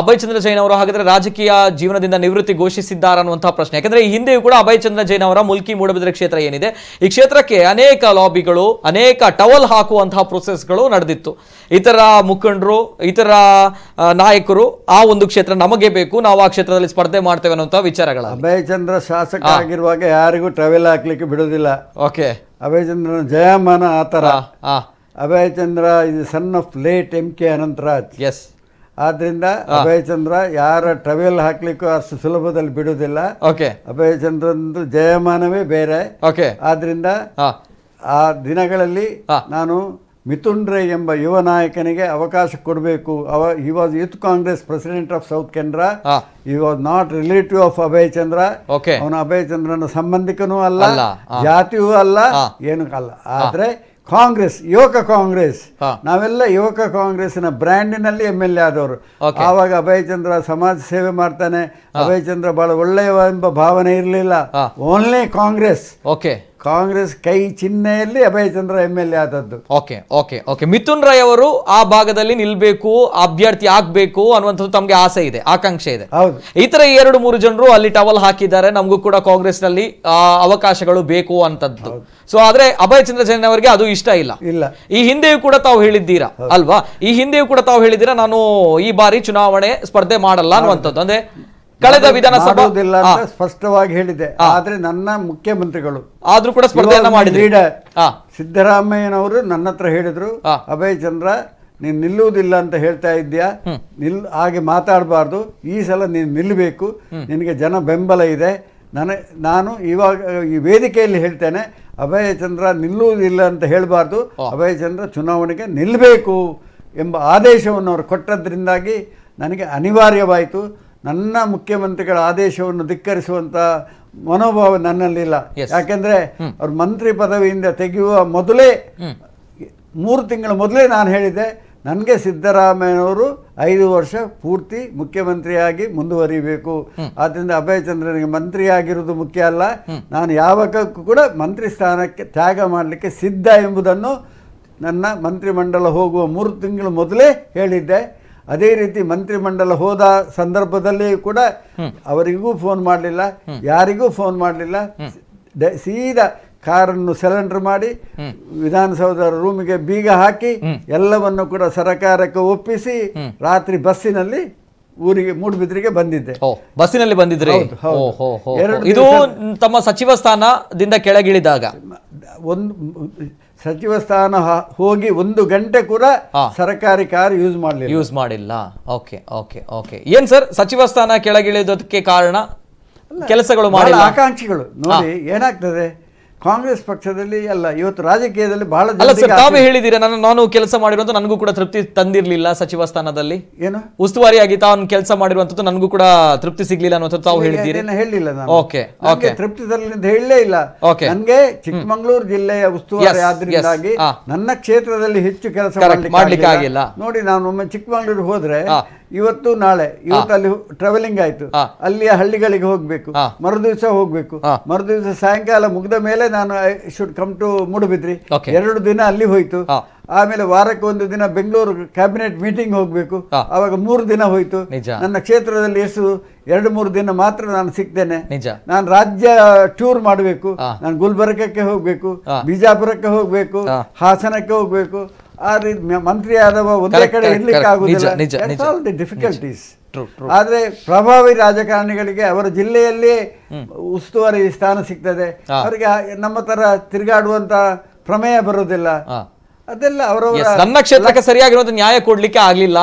ಅಭಯ್ ಚಂದ್ರ ಜೈನ್ ಅವರು ಹಾಗಾದ್ರೆ ರಾಜಕೀಯ ಜೀವನದಿಂದ ನಿವೃತ್ತಿ ಘೋಷಿಸಿದ್ದಾರೆ ಅನ್ನುವಂತಹ ಪ್ರಶ್ನೆ ಯಾಕಂದ್ರೆ ಈ ಹಿಂದೆಯೂ ಕೂಡ ಅಭಯ್ ಚಂದ್ರ ಜೈನ್ ಅವರ ಮುಲ್ಕಿ ಮೂಡಬಿದ್ರೆ ಕ್ಷೇತ್ರ ಏನಿದೆ ಈ ಕ್ಷೇತ್ರಕ್ಕೆ ಅನೇಕ ಲಾಬಿಗಳು ಅನೇಕ ಟವಲ್ ಹಾಕುವಂತಹ ಪ್ರೊಸೆಸ್ಗಳು ನಡೆದಿತ್ತು ಇತರ ಮುಖಂಡರು ಇತರ ನಾಯಕರು ಆ ಒಂದು ಕ್ಷೇತ್ರ ನಮಗೆ ಬೇಕು ನಾವು ಆ ಕ್ಷೇತ್ರದಲ್ಲಿ ಸ್ಪರ್ಧೆ ಮಾಡ್ತೇವೆ ಅನ್ನುವಂತಹ ವಿಚಾರಗಳ ಅಭಯ್ ಚಂದ್ರ ಶಾಸಕ ಆಗಿರುವಾಗ ಯಾರಿಗೂ ಟ್ರಾವೆಲ್ ಹಾಕ್ಲಿಕ್ಕೆ ಬಿಡೋದಿಲ್ಲ ಓಕೆ ಅಭಯ್ ಚಂದ್ರ ಜಯಮಾನ ಆ ತರ Abhay Chandra is son of late M K Anantharaj yes ಆದ್ರಿಂದ ಚಂದ್ರ ಯಾರ ಟ್ರವೆಲ್ ಹಾಕ್ಲಿಕ್ಕೂ ಅಷ್ಟು ಸುಲಭದಲ್ಲಿ ಬಿಡುವುದಿಲ್ಲ ಚಂದ್ರಂದು ಜಯಮಾನವೇ ಬೇರೆ ಆದ್ರಿಂದ ಆ ದಿನಗಳಲ್ಲಿ ನಾನು ಮಿಥುನ್ ಎಂಬ ಯುವ ನಾಯಕನಿಗೆ ಅವಕಾಶ ಕೊಡಬೇಕು ಅವ he was youth Congress president of south Canara ಈ was not relative of Abhay Chandra ಅವನ ಅಭಯ್ ಚಂದ್ರನ ಸಂಬಂಧಿಕನೂ ಅಲ್ಲ ಜಾತಿಯೂ ಅಲ್ಲ ಏನೂ ಅಲ್ಲ ಆದ್ರೆ ಕಾಂಗ್ರೆಸ್ ಯುವಕ ಕಾಂಗ್ರೆಸ್ ನಾವೆಲ್ಲ ಯುವಕ ಕಾಂಗ್ರೆಸ್ನ ಬ್ರ್ಯಾಂಡಿನಲ್ಲಿ ಎಮ್ ಎಲ್ ಎ ಆದವರು ಆವಾಗ ಚಂದ್ರ ಸಮಾಜ ಸೇವೆ ಮಾಡ್ತಾನೆ ಚಂದ್ರ ಬಹಳ ಒಳ್ಳೆಯ ಎಂಬ ಭಾವನೆ ಇರಲಿಲ್ಲ ಓನ್ಲಿ ಕಾಂಗ್ರೆಸ್ ಓಕೆ ಕಾಂಗ್ರೆಸ್ ಕೈ ಚಿಹ್ನೆಯಲ್ಲಿ ಅಭಯಚಂದ್ರ ಎಂಎಲ್ಎ ಎಲ್ ಎ ಆದದ್ದು okay okay okay Mithun Rai ಅವರು ಆ ಭಾಗದಲ್ಲಿ ನಿಲ್ಬೇಕು ಅಭ್ಯರ್ಥಿ ಆಗ್ಬೇಕು ಅನ್ನುವಂಥದ್ದು ತಮಗೆ ಆಸೆ ಇದೆ ಆಕಾಂಕ್ಷೆ ಇದೆ ಈ ತರ ಎರಡು ಮೂರು ಜನರು ಅಲ್ಲಿ ಟವಲ್ ಹಾಕಿದ್ದಾರೆ ನಮಗೂ ಕೂಡ ಕಾಂಗ್ರೆಸ್ ನಲ್ಲಿ ಅವಕಾಶಗಳು ಬೇಕು ಅಂತದ್ದು ಸೊ ಆದ್ರೆ ಚಂದ್ರ ಜೈನ್ ಅವರಿಗೆ ಅದು ಇಷ್ಟ ಇಲ್ಲ ಇಲ್ಲ ಈ ಹಿಂದೆಯೂ ಕೂಡ ತಾವು ಹೇಳಿದ್ದೀರಾ ಅಲ್ವಾ ಈ ಹಿಂದೆಯೂ ಕೂಡ ತಾವು ಹೇಳಿದ್ದೀರಾ ನಾನು ಈ ಬಾರಿ ಚುನಾವಣೆ ಸ್ಪರ್ಧೆ ಮಾಡಲ್ಲ ಅನ್ನುವಂಥದ್ದು ಅಂದ್ರೆ ಕಳೆದ ವಿಧಾನಸಭಾ ಸ್ಪಷ್ಟವಾಗಿ ಹೇಳಿದೆ ಆದ್ರೆ ನನ್ನ ಮುಖ್ಯಮಂತ್ರಿಗಳು ಆದ್ರೂ ಕೂಡ ಸ್ಪರ್ಧೆಯನ್ನ ಮಾಡಿದ್ರು ಸಿದ್ದರಾಮಯ್ಯನವರು ನನ್ನ ಹತ್ರ ಹೇಳಿದ್ರು ಅಭಯ್ ಚಂದ್ರ ನೀನ್ ನಿಲ್ಲುವುದಿಲ್ಲ ಅಂತ ಹೇಳ್ತಾ ಇದ್ದೀಯಾ ನಿಲ್ ಹಾಗೆ ಮಾತಾಡಬಾರ್ದು ಈ ಸಲ ನೀನು ನಿಲ್ಬೇಕು ನಿನಗೆ ಜನ ಬೆಂಬಲ ಇದೆ ನನ ನಾನು ಇವಾಗ ಈ ವೇದಿಕೆಯಲ್ಲಿ ಹೇಳ್ತೇನೆ ಅಭಯ ಚಂದ್ರ ನಿಲ್ಲುವುದಿಲ್ಲ ಅಂತ ಹೇಳಬಾರ್ದು ಅಭಯ ಚಂದ್ರ ಚುನಾವಣೆಗೆ ನಿಲ್ಲಬೇಕು ಎಂಬ ಆದೇಶವನ್ನು ಅವರು ಕೊಟ್ಟದ್ರಿಂದಾಗಿ ನನಗೆ ಅನಿವಾರ್ಯವಾಯಿತು ನನ್ನ ಮುಖ್ಯಮಂತ್ರಿಗಳ ಆದೇಶವನ್ನು ಧಿಕ್ಕರಿಸುವಂಥ ಮನೋಭಾವ ನನ್ನಲ್ಲಿಲ್ಲ ಯಾಕೆಂದ್ರೆ ಅವ್ರ ಮಂತ್ರಿ ಪದವಿಯಿಂದ ತೆಗೆಯುವ ಮೊದಲೇ ಮೂರು ತಿಂಗಳ ಮೊದಲೇ ನಾನು ಹೇಳಿದ್ದೆ ನನಗೆ ಸಿದ್ದರಾಮಯ್ಯನವರು ಐದು ವರ್ಷ ಪೂರ್ತಿ ಮುಖ್ಯಮಂತ್ರಿಯಾಗಿ ಮುಂದುವರಿಬೇಕು ಆದ್ದರಿಂದ ಅಭಯಚಂದ್ರನಿಗೆ ಮಂತ್ರಿಯಾಗಿರುವುದು ಮುಖ್ಯ ಅಲ್ಲ ನಾನು ಯಾವಕ್ಕೂ ಕೂಡ ಮಂತ್ರಿ ಸ್ಥಾನಕ್ಕೆ ತ್ಯಾಗ ಮಾಡಲಿಕ್ಕೆ ಸಿದ್ಧ ಎಂಬುದನ್ನು ನನ್ನ ಮಂತ್ರಿಮಂಡಲ ಹೋಗುವ ಮೂರು ತಿಂಗಳು ಮೊದಲೇ ಹೇಳಿದ್ದೆ ಅದೇ ರೀತಿ ಮಂಡಲ ಹೋದ ಸಂದರ್ಭದಲ್ಲಿ ಕೂಡ ಅವರಿಗೂ ಫೋನ್ ಮಾಡಲಿಲ್ಲ ಯಾರಿಗೂ ಫೋನ್ ಮಾಡಲಿಲ್ಲ ಸೀದಾ ಕಾರನ್ನು ಸೆಲೆಂಡರ್ ಮಾಡಿ ವಿಧಾನಸೌಧ ರೂಮಿಗೆ ಬೀಗ ಹಾಕಿ ಎಲ್ಲವನ್ನು ಕೂಡ ಸರಕಾರಕ್ಕೆ ಒಪ್ಪಿಸಿ ರಾತ್ರಿ ಬಸ್ಸಿನಲ್ಲಿ ಊರಿಗೆ ಮೂಡುಬಿದ್ರಿಗೆ ಬಂದಿದ್ದೆ ಬಸ್ಸಿನಲ್ಲಿ ಬಂದಿದ್ರೆ ಇದು ತಮ್ಮ ಸಚಿವ ಸ್ಥಾನದಿಂದ ಕೆಳಗಿಳಿದಾಗ ಒಂದು ಸಚಿವ ಸ್ಥಾನ ಹೋಗಿ ಒಂದು ಗಂಟೆ ಕೂಡ ಸರ್ಕಾರಿ ಕಾರ್ ಯೂಸ್ ಮಾಡಲಿಲ್ಲ ಯೂಸ್ ಮಾಡಿಲ್ಲ ಓಕೆ ಓಕೆ ಓಕೆ ಏನ್ ಸರ್ ಸಚಿವ ಸ್ಥಾನ ಕೆಳಗಿಳಿಯೋದಕ್ಕೆ ಕಾರಣ ಕೆಲಸಗಳು ಮಾಡಿ ಆಕಾಂಕ್ಷಿಗಳು ನೋಡಿ ಏನಾಗ್ತದೆ ಕಾಂಗ್ರೆಸ್ ಪಕ್ಷದಲ್ಲಿ ಅಲ್ಲ ಇವತ್ತು ರಾಜಕೀಯದಲ್ಲಿ ಬಹಳ ಅಲ್ಲ ಸರ್ ತಾವೇ ಹೇಳಿದ್ದೀರಾ ನಾನು ನಾನು ಕೆಲಸ ಮಾಡಿರುವಂತ ನನಗೂ ಕೂಡ ತೃಪ್ತಿ ತಂದಿರಲಿಲ್ಲ ಸಚಿವ ಸ್ಥಾನದಲ್ಲಿ ಏನು ಉಸ್ತುವಾರಿಯಾಗಿ ತಾವು ಕೆಲಸ ಮಾಡಿರುವಂತದ್ದು ನನಗೂ ಕೂಡ ತೃಪ್ತಿ ಸಿಗ್ಲಿಲ್ಲ ಅನ್ನೋದು ತಾವು ಹೇಳಿದ್ದೀರಿ ಹೇಳಿಲ್ಲ ಓಕೆ ಓಕೆ ತೃಪ್ತಿ ಅಂತ ಹೇಳಲೇ ಇಲ್ಲ ಓಕೆ ನನಗೆ ಚಿಕ್ಕಮಗಳೂರು ಜಿಲ್ಲೆಯ ಉಸ್ತುವಾರಿ ಆದ್ರಿಂದಾಗಿ ನನ್ನ ಕ್ಷೇತ್ರದಲ್ಲಿ ಹೆಚ್ಚು ಕೆಲಸ ಮಾಡ್ಲಿಕ್ಕೆ ಆಗಿಲ್ಲ ನೋಡಿ ನಾನು ಒಮ್ಮೆ ಹೋದ್ರೆ ಇವತ್ತು ನಾಳೆ ಇವತ್ತು ಅಲ್ಲಿ ಟ್ರಾವೆಲಿಂಗ್ ಆಯ್ತು ಅಲ್ಲಿಯ ಹಳ್ಳಿಗಳಿಗೆ ಹೋಗ್ಬೇಕು ಮರುದಿವಸ ಹೋಗ್ಬೇಕು ಮರುದಿವಸ ಸಾಯಂಕಾಲ ಮುಗಿದ ಮೇಲೆ ನಾನು I should come to Moodbidri ಎರಡು ದಿನ ಅಲ್ಲಿ ಹೋಯ್ತು ಆಮೇಲೆ ವಾರಕ್ಕೆ ಒಂದು ದಿನ ಬೆಂಗಳೂರು ಕ್ಯಾಬಿನೆಟ್ ಮೀಟಿಂಗ್ ಹೋಗ್ಬೇಕು ಅವಾಗ ಮೂರು ದಿನ ಹೋಯ್ತು ನನ್ನ ಕ್ಷೇತ್ರದಲ್ಲಿ ಎಷ್ಟು ಎರಡು ಮೂರು ದಿನ ಮಾತ್ರ ನಾನು ಸಿಗ್ತೇನೆ ನಾನು ರಾಜ್ಯ ಟೂರ್ ಮಾಡಬೇಕು ನಾನು ಗುಲ್ಬರ್ಗಕ್ಕೆ ಹೋಗ್ಬೇಕು ಬಿಜಾಪುರಕ್ಕೆ ಹೋಗ್ಬೇಕು ಹಾಸನಕ್ಕೆ ಹೋಗ್ಬೇಕು ಆದ್ರೆ ಮಂತ್ರಿ ಆದವ ಒಂದೇ ಕಡೆ ಇರ್ಲಿಕ್ಕೆ ಆಗುದಿಲ್ಲ ಡಿಫಿಕಲ್ಟೀಸ್ ಆದ್ರೆ ಪ್ರಭಾವಿ ರಾಜಕಾರಣಿಗಳಿಗೆ ಅವರ ಜಿಲ್ಲೆಯಲ್ಲಿ ಉಸ್ತುವಾರಿ ಸ್ಥಾನ ಸಿಗ್ತದೆ ಅವರಿಗೆ ನಮ್ಮ ತರ ತಿರುಗಾಡುವಂತ ಪ್ರಮೇಯ ಬರುವುದಿಲ್ಲ ಅದೆಲ್ಲ ನನ್ನ ಕ್ಷೇತ್ರಕ್ಕೆ ಸರಿಯಾಗಿರುವಂತ ನ್ಯಾಯ ಕೊಡ್ಲಿಕ್ಕೆ ಆಗ್ಲಿಲ್ಲ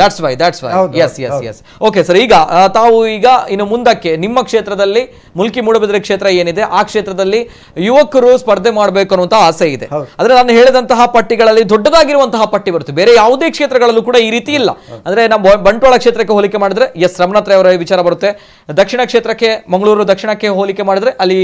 that's why that's why yes yes okay sir ಈಗ ತಾವು ಈಗ ಇನ್ನು ಮುಂದಕ್ಕೆ ನಿಮ್ಮ ಕ್ಷೇತ್ರದಲ್ಲಿ ಮುಲ್ಕಿ ಮೂಡಬಿದ್ರೆ ಕ್ಷೇತ್ರ ಏನಿದೆ ಆ ಕ್ಷೇತ್ರದಲ್ಲಿ ಯುವಕರು ಸ್ಪರ್ಧೆ ಮಾಡಬೇಕು ಅನ್ನುವಂತ ಆಸೆ ಇದೆ ಅಂದ್ರೆ ನಾನು ಹೇಳಿದಂತಹ ಪಟ್ಟಿಗಳಲ್ಲಿ ದೊಡ್ಡದಾಗಿರುವಂತಹ ಪಟ್ಟಿ ಬರುತ್ತೆ ಬೇರೆ ಯಾವುದೇ ಕ್ಷೇತ್ರಗಳಲ್ಲೂ ಕೂಡ ಈ ರೀತಿ ಇಲ್ಲ ಅಂದ್ರೆ ನಮ್ಮ ಬಂಟ್ವಾಳ ಕ್ಷೇತ್ರಕ್ಕೆ ಹೋಲಿಕೆ ಮಾಡಿದ್ರೆ ಎಸ್ ರಮಣಾತ್ರ ಅವರ ವಿಚಾರ ಬರುತ್ತೆ ದಕ್ಷಿಣ ಕ್ಷೇತ್ರಕ್ಕೆ ಮಂಗಳೂರು ದಕ್ಷಿಣಕ್ಕೆ ಹೋಲಿಕೆ ಮಾಡಿದ್ರೆ ಅಲ್ಲಿ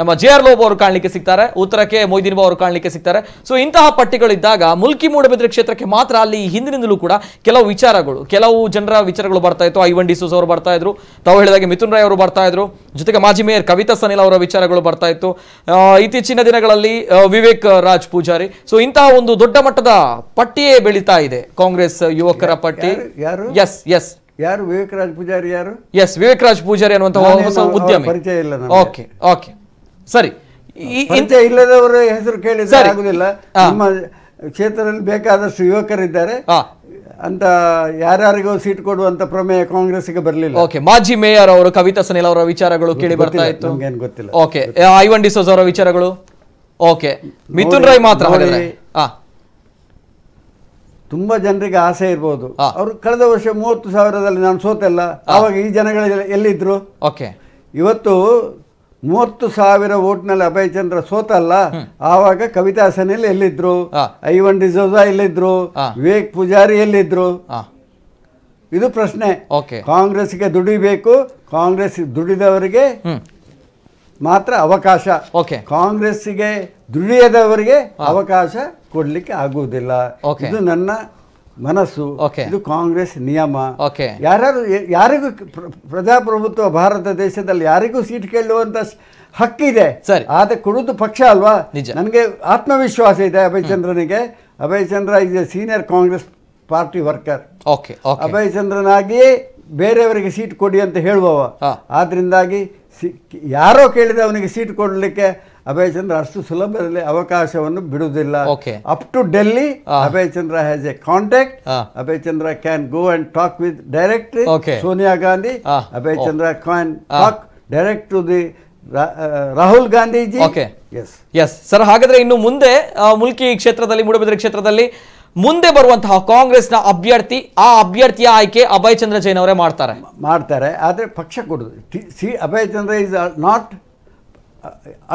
ನಮ್ಮ ಜೆ ಆರ್ ಲೋಬ್ ಅವರು ಕಾಣಲಿಕ್ಕೆ ಸಿಗ್ತಾರೆ ಉತ್ತರಕ್ಕೆ ಮೊಯ್ದೀನ್ ಬಾ ಅವರು ಕಾಣಲಿಕ್ಕೆ ಸಿಗ್ತಾರೆ ಸೊ ಇಂತಹ ಪಟ್ಟಿಗಳಿದ್ದಾಗ ಮುಲ್ಕಿ ಮೂಡಬಿದ್ರೆ ಕ್ಷೇತ್ರಕ್ಕೆ ಮಾತ್ರ ಅಲ್ಲಿ ಹಿಂದಿನಿಂದಲೂ ಕೂಡ ಕೆಲವು ವಿಚಾರಗಳು ಕೆಲವು ಜನರ ವಿಚಾರಗಳು ಬರ್ತಾ ಇತ್ತು ಐವನ್ ಒನ್ ಅವರು ಬರ್ತಾ ಇದ್ರು ತಾವು ಹೇಳಿದಾಗೆ ಮಿಥುನ್ ರಾಯ್ ಅವರು ಬರ್ತಾ ಇದ್ರು ಜೊತೆಗೆ ಮಾಜಿ ಮೇಯರ್ ಕವಿತಾ ಸನಿಲ್ ಅವರ ವಿಚಾರಗಳು ಬರ್ತಾ ಇತ್ತು ಇತ್ತೀಚಿನ ದಿನಗಳಲ್ಲಿ ವಿವೇಕ್ ರಾಜ್ ಪೂಜಾರಿ ಸೊ ಇಂತಹ ಒಂದು ದೊಡ್ಡ ಮಟ್ಟದ ಪಟ್ಟಿಯೇ ಬೆಳೀತಾ ಇದೆ ಕಾಂಗ್ರೆಸ್ ಯುವಕರ ಪಟ್ಟಿ ಯಾರು ಎಸ್ ಎಸ್ ಯಾರು ವಿವೇಕ್ ರಾಜ್ ಪೂಜಾರಿ ಯಾರು ಎಸ್ ವಿವೇಕ್ ರಾಜ್ ಪೂಜಾರಿ ಅನ್ನುವಂತಹ ಉದ್ಯಮ ಉದ್ಯಮಿ ಪರಿಚಯ ಇಲ್ಲ ಓಕೆ ಓಕೆ ಸರಿ ಇಲ್ಲದವರ ಹೆಸರು ಕೇಳಿದ್ರೆ ಆಗುದಿಲ್ಲ ನಮ್ಮ ಕ್ಷೇತ್ರದಲ್ಲಿ ಬೇಕಾದಷ್ಟು ಯುವಕರಿದ್ದಾರೆ ಅಂತ ಯಾರ್ಯಾರಿಗೂ ಸೀಟ್ ಕೊಡುವಂತ ಪ್ರಮೇಯ ಕಾಂಗ್ರೆಸ್ ಗೆ ಬರಲಿಲ್ಲ ಓಕೆ ಮಾಜಿ ಮೇಯರ್ ಅವರು ಕವಿತಾ ಸನಿಲ್ ಅವರ ವಿಚಾರಗಳು ಕೇಳಿ ಬರ್ತಾ ಇತ್ತು ಏನು ಗೊತ್ತಿಲ್ಲ ಓಕೆ ಐವನ್ ಡಿಸೋಸ್ ಅವರ ವಿಚಾರಗಳು ಓಕೆ ಮಿಥುನ್ ರಾಯ್ ಮಾತ್ರ ತುಂಬಾ ಜನರಿಗೆ ಆಸೆ ಇರ್ಬೋದು ಅವರು ಕಳೆದ ವರ್ಷ ಮೂವತ್ತು ಸಾವಿರದಲ್ಲಿ ನಾನು ಸೋತೆಲ್ಲ ಅವಾಗ ಈ ಜನಗಳು ಎಲ್ಲಿದ್ರು ಓಕೆ ಇವತ್ತು ಮೂವತ್ತು ಸಾವಿರ ಓಟ್ನಲ್ಲಿ ಚಂದ್ರ ಸೋತಲ್ಲ ಆವಾಗ ಕವಿತಾ ಸನಿಲ್ ಎಲ್ಲಿದ್ರು ಐವನ್ ಡಿಸೋಜಾ ಎಲ್ಲಿದ್ರು ವಿವೇಕ್ ಪೂಜಾರಿ ಎಲ್ಲಿದ್ರು ಇದು ಪ್ರಶ್ನೆ ಕಾಂಗ್ರೆಸ್ಗೆ ದುಡಿಬೇಕು ಕಾಂಗ್ರೆಸ್ ದುಡಿದವರಿಗೆ ಮಾತ್ರ ಅವಕಾಶ ಕಾಂಗ್ರೆಸ್ಗೆ ದುಡಿಯದವರಿಗೆ ಅವಕಾಶ ಕೊಡ್ಲಿಕ್ಕೆ ಆಗುವುದಿಲ್ಲ ಇದು ನನ್ನ ಮನಸ್ಸು ಇದು ಕಾಂಗ್ರೆಸ್ ನಿಯಮ ಯಾರು ಯಾರಿಗೂ ಪ್ರಜಾಪ್ರಭುತ್ವ ಭಾರತ ದೇಶದಲ್ಲಿ ಯಾರಿಗೂ ಸೀಟ್ ಕೇಳುವಂತ ಹಕ್ಕಿದೆ ಆದ್ರೆ ಕುಡಿದು ಪಕ್ಷ ಅಲ್ವಾ ನನಗೆ ಆತ್ಮವಿಶ್ವಾಸ ಇದೆ ಅಭಯ್ ಚಂದ್ರನಿಗೆ Abhay Chandra is a senior Congress party worker Abhay ಚಂದ್ರನಾಗಿ ಬೇರೆಯವರಿಗೆ ಸೀಟ್ ಕೊಡಿ ಅಂತ ಹೇಳುವವ ಆದ್ರಿಂದಾಗಿ ಯಾರೋ ಕೇಳಿದ ಅವನಿಗೆ ಸೀಟ್ ಕೊಡಲಿಕ್ಕೆ ಅಭಯ್ ಚಂದ್ರ ಅಷ್ಟು ಸುಲಭದಲ್ಲಿ ಅವಕಾಶವನ್ನು ಬಿಡುವುದಿಲ್ಲ up to Delhi Abhay Chandra has a contact Abhay Chandra can go and talk with direct Sonia Gandhi Abhay oh. Chandra can talk direct to the Rahul Gandhiji yes sir ಹಾಗಾದ್ರೆ ಇನ್ನು ಮುಂದೆ ಮುಲ್ಕಿ ಕ್ಷೇತ್ರದಲ್ಲಿ ಮೂಡಬಿದ್ರೆ ಕ್ಷೇತ್ರದಲ್ಲಿ ಮುಂದೆ ಬರುವಂತಹ ಕಾಂಗ್ರೆಸ್ನ ಅಭ್ಯರ್ಥಿ ಆ ಅಭ್ಯರ್ಥಿಯ ಆಯ್ಕೆ ಅಭಯ್ ಚಂದ್ರ ಜೈನ್ ಅವರೇ ಮಾಡ್ತಾರೆ ಮಾಡ್ತಾರೆ ಆದರೆ ಪಕ್ಷ ಕೊಡುದು see Abhay Chandra is not uh,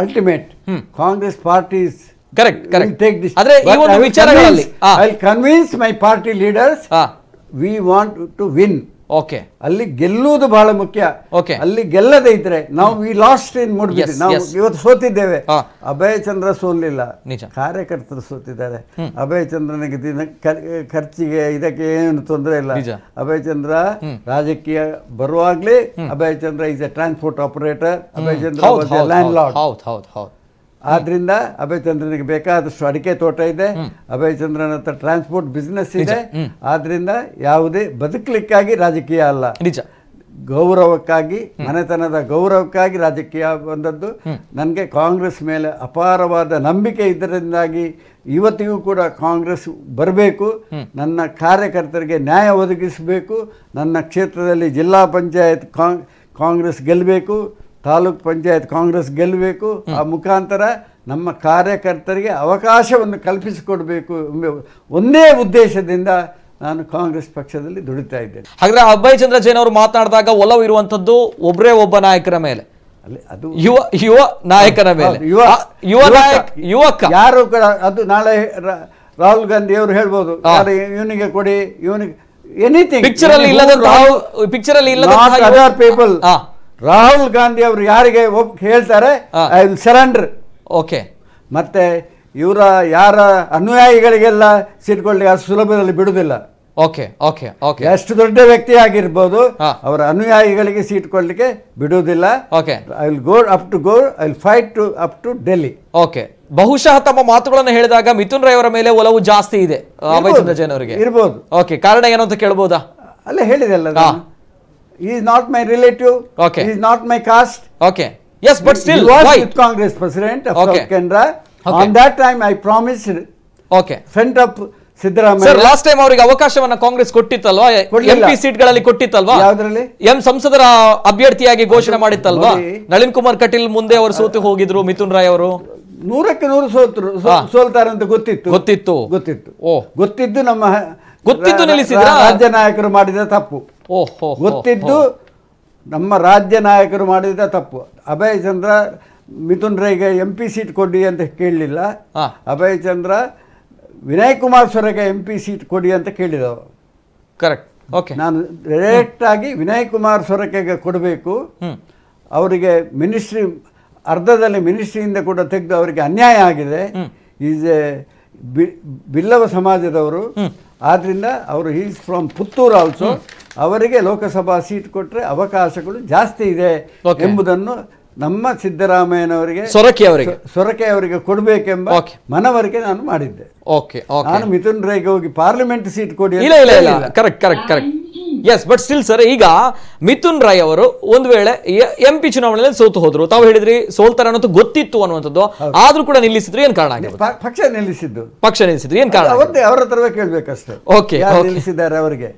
ultimate uh, Congress hmm. Congress correct correct ಆದರೆ ಈ ಒಂದು ವಿಚಾರಗಳಲ್ಲಿ convince my party leaders we want to win okay ಅಲ್ಲಿ ಗೆಲ್ಲುವುದು ಬಹಳ ಮುಖ್ಯ ಓಕೆ ಅಲ್ಲಿ ಗೆಲ್ಲದೇ ಇದ್ರೆ ನಾವು ವಿ ಲಾಸ್ಟ್ ಇನ್ ನಾವು ಇವತ್ತು ಸೋತಿದ್ದೇವೆ ಅಭಯ ಚಂದ್ರ ಸೋಲಿಲ್ಲ ಕಾರ್ಯಕರ್ತರು ಸೋತಿದ್ದಾರೆ ಅಭಯ ಚಂದ್ರನಿಗೆ ದಿನ ಖರ್ಚಿಗೆ ಇದಕ್ಕೆ ಏನು ತೊಂದರೆ ಇಲ್ಲ ಅಭಯ ಚಂದ್ರ ರಾಜಕೀಯ ಬರುವಾಗ್ಲೇ Abhaya Chandra is a transport operator Abhaya Chandra landlord ಹೌದು ಹೌದು ಹೌದು ಆದ್ರಿಂದ ಅಭಯಚಂದ್ರನಿಗೆ ಬೇಕಾದಷ್ಟು ಅಡಿಕೆ ತೋಟ ಇದೆ ಅಭಯಚಂದ್ರನ ಹತ್ರ ಟ್ರಾನ್ಸ್ಪೋರ್ಟ್ ಬಿಸ್ನೆಸ್ ಇದೆ ಆದ್ರಿಂದ ಯಾವುದೇ ಬದುಕಲಿಕ್ಕಾಗಿ ರಾಜಕೀಯ ಅಲ್ಲ ಗೌರವಕ್ಕಾಗಿ ಮನೆತನದ ಗೌರವಕ್ಕಾಗಿ ರಾಜಕೀಯ ಬಂದದ್ದು ನನಗೆ ಕಾಂಗ್ರೆಸ್ ಮೇಲೆ ಅಪಾರವಾದ ನಂಬಿಕೆ ಇದರಿಂದಾಗಿ ಇವತ್ತಿಗೂ ಕೂಡ ಕಾಂಗ್ರೆಸ್ ಬರಬೇಕು ನನ್ನ ಕಾರ್ಯಕರ್ತರಿಗೆ ನ್ಯಾಯ ಒದಗಿಸಬೇಕು ನನ್ನ ಕ್ಷೇತ್ರದಲ್ಲಿ ಜಿಲ್ಲಾ ಪಂಚಾಯತ್ ಕಾಂಗ್ರೆಸ್ ಗೆಲ್ಲಬೇಕು ತಾಲೂಕ್ ಪಂಚಾಯತ್ ಕಾಂಗ್ರೆಸ್ ಗೆಲ್ಲಬೇಕು ಆ ಮುಖಾಂತರ ನಮ್ಮ ಕಾರ್ಯಕರ್ತರಿಗೆ ಅವಕಾಶವನ್ನು ಕಲ್ಪಿಸಿಕೊಡಬೇಕು ಒಂದೇ ಉದ್ದೇಶದಿಂದ ನಾನು ಕಾಂಗ್ರೆಸ್ ಪಕ್ಷದಲ್ಲಿ ದುಡಿತಾ ಇದ್ದೇನೆ ಹಾಗಾದ್ರೆ ಅಭಯ್ ಚಂದ್ರ ಜೈನ್ ಅವರು ಮಾತನಾಡಿದಾಗ ಒಲವು ಇರುವಂತದ್ದು ಒಬ್ಬರೇ ಒಬ್ಬ ನಾಯಕರ ಮೇಲೆ ಅಲ್ಲಿ ಅದು ಯುವ ಯುವ ನಾಯಕರ ಮೇಲೆ ಯುವ ಯುವ ನಾಯಕ ಯುವಕ ಯಾರು ಕೂಡ ಅದು ನಾಳೆ ರಾಹುಲ್ ಗಾಂಧಿ ಅವರು ಹೇಳ್ಬೋದು ಇವನಿಗೆ ಕೊಡಿ ಇವನಿಗೆ ಎನಿಥಿಂಗ್ ಪಿಕ್ಚರ್ ಅಲ್ಲಿ ಇಲ್ಲದಂತಹ ಪಿಕ್ಚರ್ ಅಲ್ಲಿ ಇಲ್ಲದಂತಹ ಪೀಪಲ್ ರಾಹುಲ್ ಗಾಂಧಿ ಅವರು ಯಾರಿಗೆ ಹೇಳ್ತಾರೆ ಐ ವಿಲ್ ಸರೆಂಡರ್ ಓಕೆ ಮತ್ತೆ ಇವರ ಯಾರ ಅನುಯಾಯಿಗಳಿಗೆಲ್ಲ ಸೀಟ್ ಅಷ್ಟು ಸುಲಭದಲ್ಲಿ ಬಿಡುವುದಿಲ್ಲ ಓಕೆ ಓಕೆ ಓಕೆ ಎಷ್ಟು ದೊಡ್ಡ ವ್ಯಕ್ತಿ ಆಗಿರ್ಬೋದು ಅವರ ಅನುಯಾಯಿಗಳಿಗೆ ಸೀಟ್ ಕೊಡ್ಲಿಕ್ಕೆ ಬಿಡುವುದಿಲ್ಲ okay I will go up to go I will fight to up to Delhi okay ಬಹುಶಃ ತಮ್ಮ ಮಾತುಗಳನ್ನು ಹೇಳಿದಾಗ ಮಿಥುನ್ ರೈ ಅವರ ಮೇಲೆ ಒಲವು ಜಾಸ್ತಿ ಇದೆ ಅವರಿಗೆ ಇರ್ಬೋದು ಓಕೆ ಕಾರಣ ಏನಂತ ಕೇಳ್ಬೋದಾ ಅಲ್ಲೇ ಹೇಳಿದೆ ಅಲ್ಲ is not my relative. Okay. He is not my caste. Okay. Yes, but he, still, he was why? Youth Congress president of okay. South Kendra. Okay. On that time, I promised. Okay. up. Sir last time ಅವರಿಗೆ ಅವಕಾಶವನ್ನ Congress ಕೊಟ್ಟಿತ್ತಲ್ವಾ MP seat ಗಳಲ್ಲಿ ಕೊಟ್ಟಿತ್ತಲ್ವಾ M ಸಂಸದರ ಅಭ್ಯರ್ಥಿಯಾಗಿ ಘೋಷಣೆ ಮಾಡಿತ್ತಲ್ವಾ ನಳಿನ್ ಕುಮಾರ್ ಕಟೀಲ್ ಮುಂದೆ ಅವರು ಸೋತು ಹೋಗಿದ್ರು ಮಿಥುನ್ ರಾಯ್ ಅವರು ನೂರಕ್ಕೆ ನೂರು ಸೋತರು ಸೋಲ್ತಾರೆ ಅಂತ ಗೊತ್ತಿತ್ತು ಗೊತ್ತಿತ್ತು ಗೊತ್ತಿತ್ತು ಓ ಗೊತ್ತಿದ್ದು ನಮ್ಮ ಗೊತ್ತಿದ್ದು ನಿಲ್ಲಿಸಿದ ರಾಜ್ಯ ನಾಯಕರು ಮಾಡಿದ ತಪ್ಪು ಗೊತ್ತಿದ್ದು ನಮ್ಮ ರಾಜ್ಯ ನಾಯಕರು ಮಾಡಿದ ತಪ್ಪು ಅಭಯ್ ಚಂದ್ರ ಮಿಥುನ್ ರೈಗೆ ಎಂ ಪಿ ಸೀಟ್ ಕೊಡಿ ಅಂತ ಕೇಳಲಿಲ್ಲ ಅಭಯ್ ಚಂದ್ರ ವಿನಯ್ ಕುಮಾರ್ ಸೊರೆಗೆ ಎಂ ಪಿ ಸೀಟ್ ಕೊಡಿ ಅಂತ ಕೇಳಿದವು ಕರೆಕ್ಟ್ ಓಕೆ ನಾನು ಡೈರೆಕ್ಟಾಗಿ ವಿನಯ್ ಕುಮಾರ್ ಸೊರಕೆಗೆ ಕೊಡಬೇಕು ಅವರಿಗೆ ಮಿನಿಸ್ಟ್ರಿ ಅರ್ಧದಲ್ಲಿ ಮಿನಿಸ್ಟ್ರಿಯಿಂದ ಕೂಡ ತೆಗೆದು ಅವರಿಗೆ ಅನ್ಯಾಯ ಆಗಿದೆ ಈಸ್ ಎ ಬಿಲ್ಲವ ಸಮಾಜದವರು ಆದ್ದರಿಂದ ಅವರು ಈಸ್ ಫ್ರಮ್ ಪುತ್ತೂರು ಆಲ್ಸೋ ಅವರಿಗೆ ಲೋಕಸಭಾ ಸೀಟ್ ಕೊಟ್ಟರೆ ಅವಕಾಶಗಳು ಜಾಸ್ತಿ ಇದೆ ಎಂಬುದನ್ನು ನಮ್ಮ ಸಿದ್ದರಾಮಯ್ಯನವರಿಗೆ ಸೊರಕೆ ಅವರಿಗೆ ಸೊರಕೆ ಅವರಿಗೆ ಕೊಡಬೇಕೆಂಬ ಮನವರಿಕೆ ನಾನು ಮಾಡಿದ್ದೆ ಓಕೆ ನಾನು ಮಿಥುನ್ ರೈಗೆ ಹೋಗಿ ಪಾರ್ಲಿಮೆಂಟ್ ಸೀಟ್ ಕೊಡಿ ಇಲ್ಲ ಇಲ್ಲ correct correct correct yes but still sir ಈಗ ಮಿಥುನ್ ರಾಯ್ ಅವರು ಒಂದ್ ವೇಳೆ ಎಂ ಪಿ ಚುನಾವಣೆಯಲ್ಲಿ ಸೋತು ಹೋದ್ರು ತಾವು ಹೇಳಿದ್ರಿ ಸೋಲ್ತಾರೆ ಅನ್ನೋದು ಗೊತ್ತಿತ್ತು ಅನ್ನುವಂಥದ್ದು ಆದ್ರೂ ಕೂಡ ನಿಲ್ಲಿಸಿದ್ರು ಏನ್ ಕಾರಣ ಆಗಿದೆ ಪಕ್ಷ ನಿಲ್ಲಿಸಿದ್ದು ಪಕ್ಷ ನಿಲ್ಲಿಸಿದ್ರು ಏನ್ ಕಾರಣ ಅವರ ಹತ್ರವೇ ಕೇಳ್ಬೇಕಷ್ಟೇ ಓಕೆ ನಿಲ್ಲಿಸಿದ್ದಾರೆ ಅವರಿಗೆ